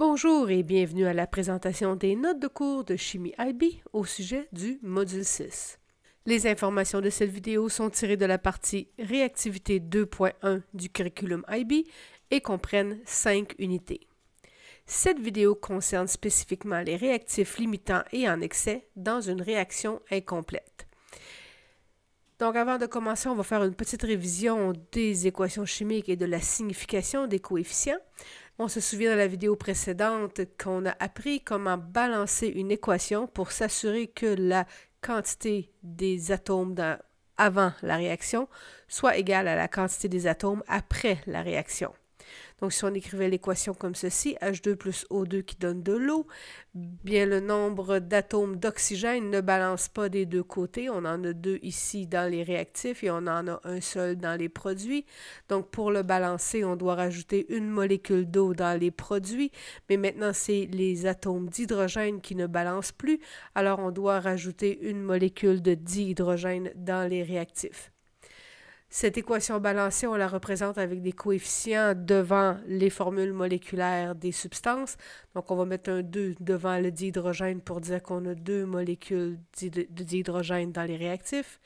Bonjour et bienvenue à la présentation des notes de cours de chimie IB au sujet du module 6. Les informations de cette vidéo sont tirées de la partie Réactivité 2.1 du curriculum IB et comprennent 5 unités. Cette vidéo concerne spécifiquement les réactifs limitants et en excès dans une réaction incomplète. Donc avant de commencer, on va faire une petite révision des équations chimiques et de la signification des coefficients. On se souvient dans la vidéo précédente qu'on a appris comment balancer une équation pour s'assurer que la quantité des atomes avant la réaction soit égale à la quantité des atomes après la réaction. Donc, si on écrivait l'équation comme ceci, H2 plus O2 qui donne de l'eau, bien le nombre d'atomes d'oxygène ne balance pas des deux côtés. On en a deux ici dans les réactifs et on en a un seul dans les produits. Donc, pour le balancer, on doit rajouter une molécule d'eau dans les produits. Mais maintenant, c'est les atomes d'hydrogène qui ne balancent plus. Alors, on doit rajouter une molécule de dihydrogène dans les réactifs. Cette équation balancée, on la représente avec des coefficients devant les formules moléculaires des substances. Donc, on va mettre un 2 devant le dihydrogène pour dire qu'on a deux molécules de dihydrogène dans les réactifs.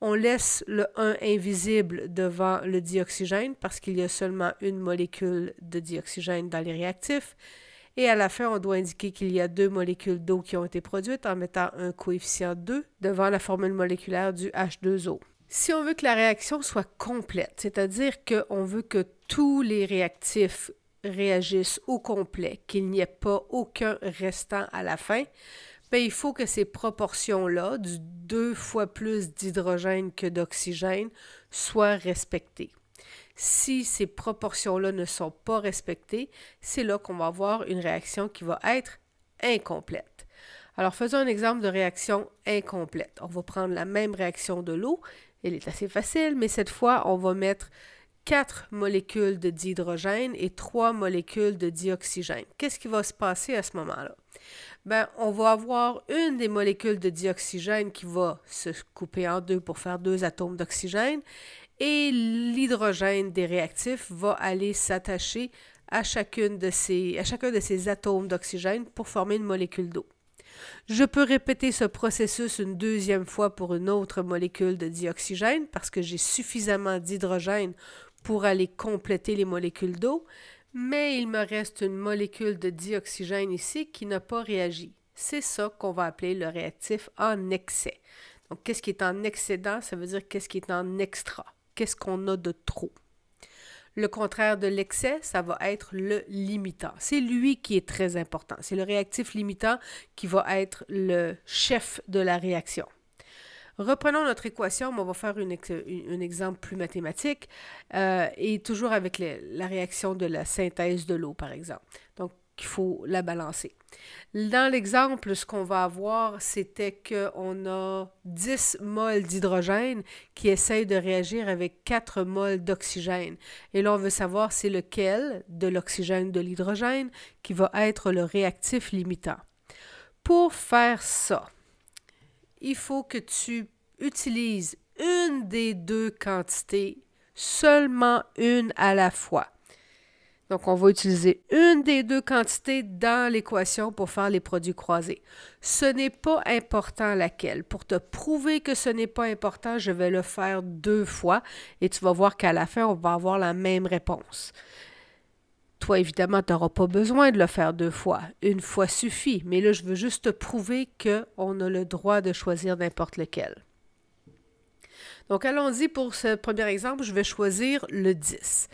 On laisse le 1 invisible devant le dioxygène parce qu'il y a seulement une molécule de dioxygène dans les réactifs. Et à la fin, on doit indiquer qu'il y a deux molécules d'eau qui ont été produites en mettant un coefficient 2 devant la formule moléculaire du H2O. Si on veut que la réaction soit complète, c'est-à-dire qu'on veut que tous les réactifs réagissent au complet, qu'il n'y ait pas aucun restant à la fin, bien, il faut que ces proportions-là, du deux fois plus d'hydrogène que d'oxygène, soient respectées. Si ces proportions-là ne sont pas respectées, c'est là qu'on va avoir une réaction qui va être incomplète. Alors faisons un exemple de réaction incomplète. On va prendre la même réaction de l'eau, elle est assez facile, mais cette fois, on va mettre quatre molécules de dihydrogène et trois molécules de dioxygène. Qu'est-ce qui va se passer à ce moment-là? Ben, on va avoir une des molécules de dioxygène qui va se couper en deux pour faire deux atomes d'oxygène et l'hydrogène des réactifs va aller s'attacher à, chacune à chacun de ces atomes d'oxygène pour former une molécule d'eau. Je peux répéter ce processus une deuxième fois pour une autre molécule de dioxygène parce que j'ai suffisamment d'hydrogène pour aller compléter les molécules d'eau, mais il me reste une molécule de dioxygène ici qui n'a pas réagi. C'est ça qu'on va appeler le réactif en excès. Donc, qu'est-ce qui est en excédent? Ça veut dire qu'est-ce qui est en extra? Qu'est-ce qu'on a de trop? Le contraire de l'excès, ça va être le limitant. C'est lui qui est très important. C'est le réactif limitant qui va être le chef de la réaction. Reprenons notre équation, mais on va faire un exemple plus mathématique euh, et toujours avec la réaction de la synthèse de l'eau, par exemple. Donc, il faut la balancer. Dans l'exemple, ce qu'on va avoir, c'était qu'on a 10 moles d'hydrogène qui essayent de réagir avec 4 moles d'oxygène. Et là, on veut savoir c'est lequel de l'oxygène de l'hydrogène qui va être le réactif limitant. Pour faire ça, il faut que tu utilises une des deux quantités, seulement une à la fois. Donc, on va utiliser une des deux quantités dans l'équation pour faire les produits croisés. Ce n'est pas important laquelle. Pour te prouver que ce n'est pas important, je vais le faire deux fois et tu vas voir qu'à la fin, on va avoir la même réponse. Toi, évidemment, tu n'auras pas besoin de le faire deux fois. Une fois suffit, mais là, je veux juste te prouver qu'on a le droit de choisir n'importe lequel. Donc, allons-y pour ce premier exemple. Je vais choisir le 10.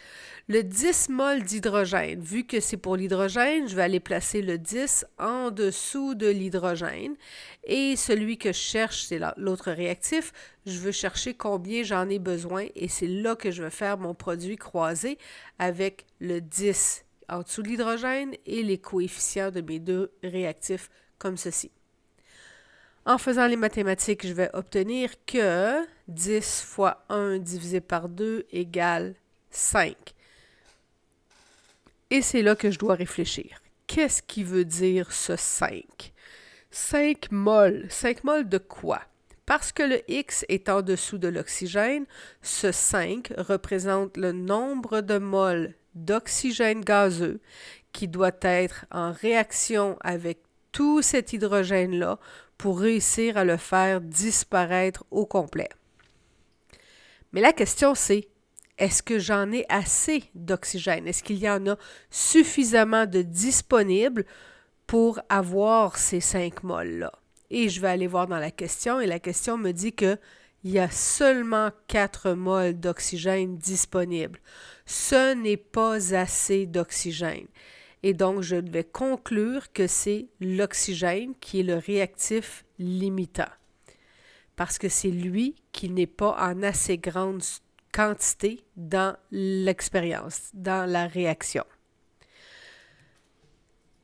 Le 10 mol d'hydrogène. Vu que c'est pour l'hydrogène, je vais aller placer le 10 en dessous de l'hydrogène. Et celui que je cherche, c'est l'autre réactif. Je veux chercher combien j'en ai besoin et c'est là que je vais faire mon produit croisé avec le 10 en dessous de l'hydrogène et les coefficients de mes deux réactifs comme ceci. En faisant les mathématiques, je vais obtenir que 10 fois 1 divisé par 2 égale 5. Et c'est là que je dois réfléchir. Qu'est-ce qui veut dire ce 5? 5 mol. 5 mol de quoi? Parce que le X est en dessous de l'oxygène, ce 5 représente le nombre de moles d'oxygène gazeux qui doit être en réaction avec tout cet hydrogène-là pour réussir à le faire disparaître au complet. Mais la question c'est, est-ce que j'en ai assez d'oxygène? Est-ce qu'il y en a suffisamment de disponible pour avoir ces 5 moles-là? Et je vais aller voir dans la question et la question me dit que il y a seulement 4 moles d'oxygène disponibles. Ce n'est pas assez d'oxygène. Et donc, je devais conclure que c'est l'oxygène qui est le réactif limitant, parce que c'est lui qui n'est pas en assez grande quantité dans l'expérience, dans la réaction.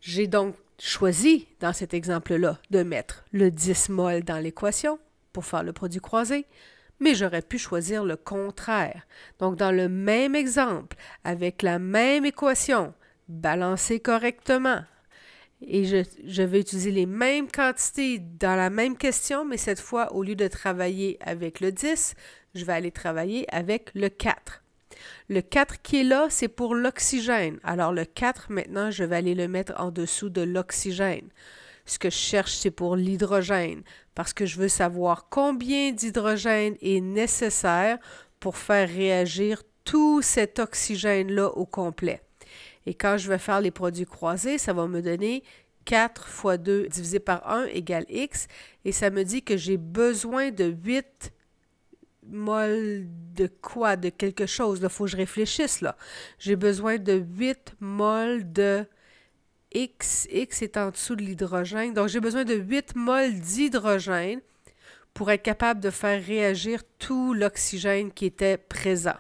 J'ai donc choisi, dans cet exemple-là, de mettre le 10 mol dans l'équation pour faire le produit croisé, mais j'aurais pu choisir le contraire. Donc, dans le même exemple, avec la même équation, balancer correctement. Et je, vais utiliser les mêmes quantités dans la même question, mais cette fois, au lieu de travailler avec le 10, je vais aller travailler avec le 4. Le 4 qui est là, c'est pour l'oxygène. Alors le 4, maintenant, je vais aller le mettre en dessous de l'oxygène. Ce que je cherche, c'est pour l'hydrogène, parce que je veux savoir combien d'hydrogène est nécessaire pour faire réagir tout cet oxygène-là au complet. Et quand je vais faire les produits croisés, ça va me donner 4 fois 2 divisé par 1 égale x. Et ça me dit que j'ai besoin de 8 mol de quoi? De quelque chose. Il faut que je réfléchisse. là. J'ai besoin de 8 mol de x. X est en dessous de l'hydrogène. Donc, j'ai besoin de 8 mols d'hydrogène pour être capable de faire réagir tout l'oxygène qui était présent.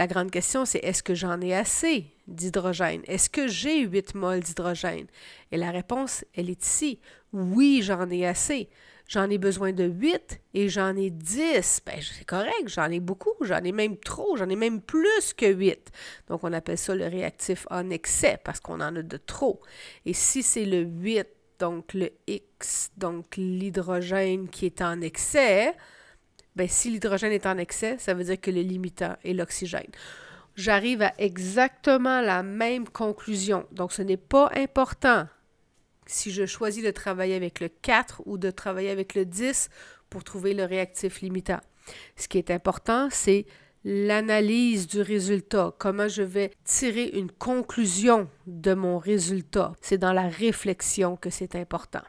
La grande question, c'est est-ce que j'en ai assez d'hydrogène? Est-ce que j'ai 8 moles d'hydrogène? Et la réponse, elle est ici. Oui, j'en ai assez. J'en ai besoin de 8 et j'en ai 10. Ben, c'est correct, j'en ai beaucoup, j'en ai même trop, j'en ai même plus que 8. Donc, on appelle ça le réactif en excès parce qu'on en a de trop. Et si c'est le 8, donc le X, donc l'hydrogène qui est en excès, ben, si l'hydrogène est en excès, ça veut dire que le limitant est l'oxygène. J'arrive à exactement la même conclusion. Donc, ce n'est pas important si je choisis de travailler avec le 4 ou de travailler avec le 10 pour trouver le réactif limitant. Ce qui est important, c'est l'analyse du résultat, comment je vais tirer une conclusion de mon résultat. C'est dans la réflexion que c'est important.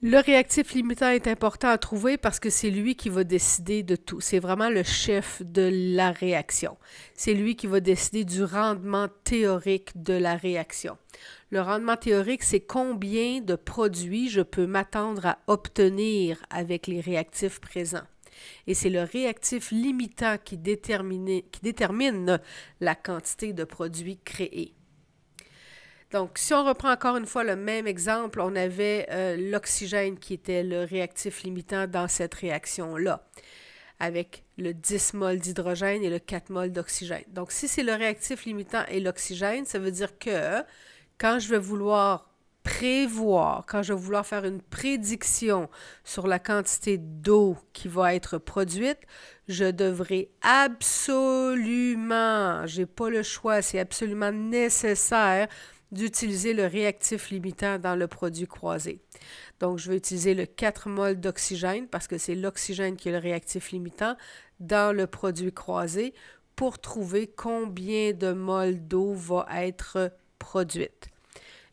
Le réactif limitant est important à trouver parce que c'est lui qui va décider de tout. C'est vraiment le chef de la réaction. C'est lui qui va décider du rendement théorique de la réaction. Le rendement théorique, c'est combien de produits je peux m'attendre à obtenir avec les réactifs présents. Et c'est le réactif limitant qui, détermine la quantité de produits créés. Donc, si on reprend encore une fois le même exemple, on avait euh, l'oxygène qui était le réactif limitant dans cette réaction-là, avec le 10 mol d'hydrogène et le 4 mol d'oxygène. Donc, si c'est le réactif limitant et l'oxygène, ça veut dire que quand je vais vouloir prévoir, quand je vais vouloir faire une prédiction sur la quantité d'eau qui va être produite, je devrais absolument, j'ai pas le choix, c'est absolument nécessaire d'utiliser le réactif limitant dans le produit croisé. Donc, je vais utiliser le 4 mol d'oxygène parce que c'est l'oxygène qui est le réactif limitant dans le produit croisé pour trouver combien de mol d'eau va être produite.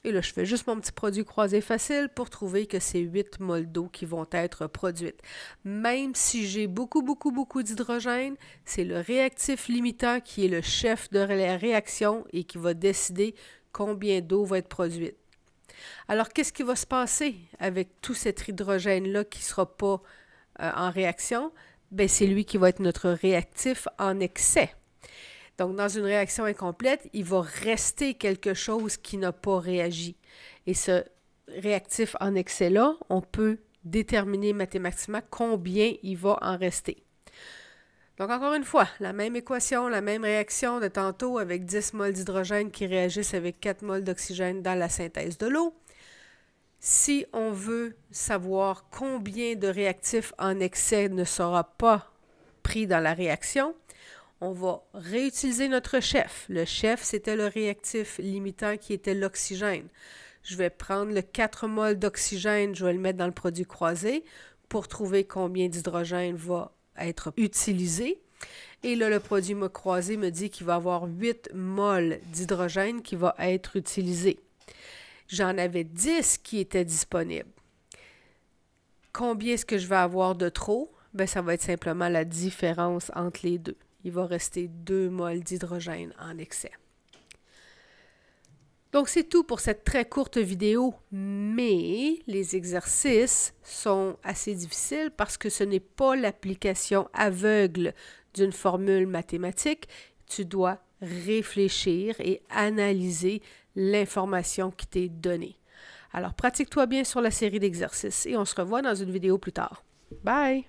Et là, je fais juste mon petit produit croisé facile pour trouver que c'est 8 moles d'eau qui vont être produites. Même si j'ai beaucoup, beaucoup, beaucoup d'hydrogène, c'est le réactif limitant qui est le chef de la réaction et qui va décider combien d'eau va être produite. Alors, qu'est-ce qui va se passer avec tout cet hydrogène-là qui ne sera pas euh, en réaction? Bien, c'est lui qui va être notre réactif en excès. Donc, dans une réaction incomplète, il va rester quelque chose qui n'a pas réagi. Et ce réactif en excès-là, on peut déterminer mathématiquement combien il va en rester. Donc, encore une fois, la même équation, la même réaction de tantôt avec 10 moles d'hydrogène qui réagissent avec 4 moles d'oxygène dans la synthèse de l'eau. Si on veut savoir combien de réactifs en excès ne sera pas pris dans la réaction, on va réutiliser notre chef. Le chef, c'était le réactif limitant qui était l'oxygène. Je vais prendre le 4 moles d'oxygène, je vais le mettre dans le produit croisé pour trouver combien d'hydrogène va être utilisé. Et là, le produit me croisé me dit qu'il va avoir 8 moles d'hydrogène qui va être utilisé. J'en avais 10 qui étaient disponibles. Combien est-ce que je vais avoir de trop? Bien, ça va être simplement la différence entre les deux. Il va rester 2 moles d'hydrogène en excès. Donc c'est tout pour cette très courte vidéo, mais les exercices sont assez difficiles parce que ce n'est pas l'application aveugle d'une formule mathématique. Tu dois réfléchir et analyser l'information qui t'est donnée. Alors pratique-toi bien sur la série d'exercices et on se revoit dans une vidéo plus tard. Bye!